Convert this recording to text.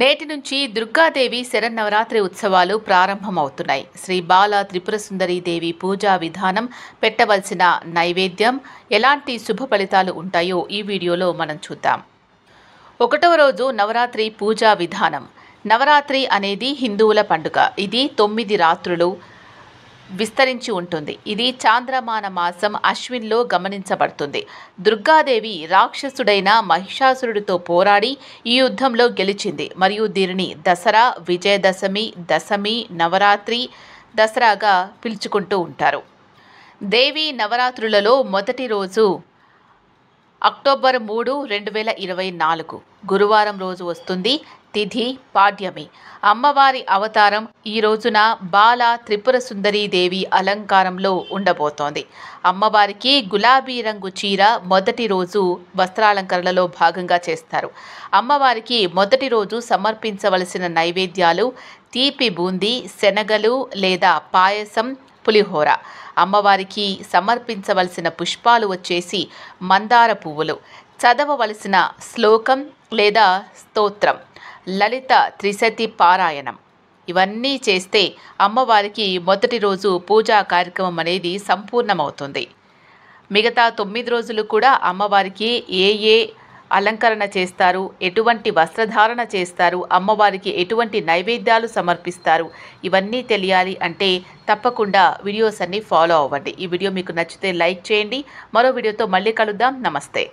నేటి నుంచి దుర్గాదేవి శరన్నవరాత్రి ఉత్సవాలు ప్రారంభమవుతున్నాయి శ్రీ బాల త్రిపుర దేవి పూజా విధానం పెట్టవలసిన నైవేద్యం ఎలాంటి శుభ ఫలితాలు ఉంటాయో ఈ వీడియోలో మనం చూద్దాం ఒకటవ రోజు నవరాత్రి పూజా విధానం నవరాత్రి అనేది హిందువుల పండుగ ఇది తొమ్మిది రాత్రులు విస్తరించి ఉంటుంది ఇది చాంద్రమాన మాసం అశ్విన్లో గమనించబడుతుంది దుర్గాదేవి రాక్షసుడైన మహిషాసురుడితో పోరాడి ఈ యుద్ధంలో గెలిచింది మరియు దీనిని దసరా విజయదశమి దశమి నవరాత్రి దసరాగా పిలుచుకుంటూ ఉంటారు దేవి నవరాత్రులలో మొదటి రోజు అక్టోబర్ మూడు రెండు వేల ఇరవై నాలుగు గురువారం రోజు వస్తుంది తిథి పాడ్యమి అమ్మవారి అవతారం ఈ రోజున బాల త్రిపుర దేవి అలంకారంలో ఉండబోతోంది అమ్మవారికి గులాబీ రంగు చీర మొదటి రోజు వస్త్రాలంకరణలో భాగంగా చేస్తారు అమ్మవారికి మొదటి రోజు సమర్పించవలసిన నైవేద్యాలు తీపి బూందీ శనగలు లేదా పాయసం పులిహోర అమ్మవారికి సమర్పించవలసిన పుష్పాలు వచ్చేసి మందార పువ్వులు చదవవలసిన శ్లోకం లేదా స్తోత్రం లలిత త్రిశతి పారాయణం ఇవన్నీ చేస్తే అమ్మవారికి మొదటి రోజు పూజా కార్యక్రమం అనేది సంపూర్ణమవుతుంది మిగతా తొమ్మిది రోజులు కూడా అమ్మవారికి ఏ ఏ అలంకరణ చేస్తారు ఎటువంటి వస్త్రధారణ చేస్తారు అమ్మవారికి ఎటువంటి నైవేద్యాలు సమర్పిస్తారు ఇవన్నీ తెలియాలి అంటే తప్పకుండా వీడియోస్ అన్నీ ఫాలో అవ్వండి ఈ వీడియో మీకు నచ్చితే లైక్ చేయండి మరో వీడియోతో మళ్ళీ కలుద్దాం నమస్తే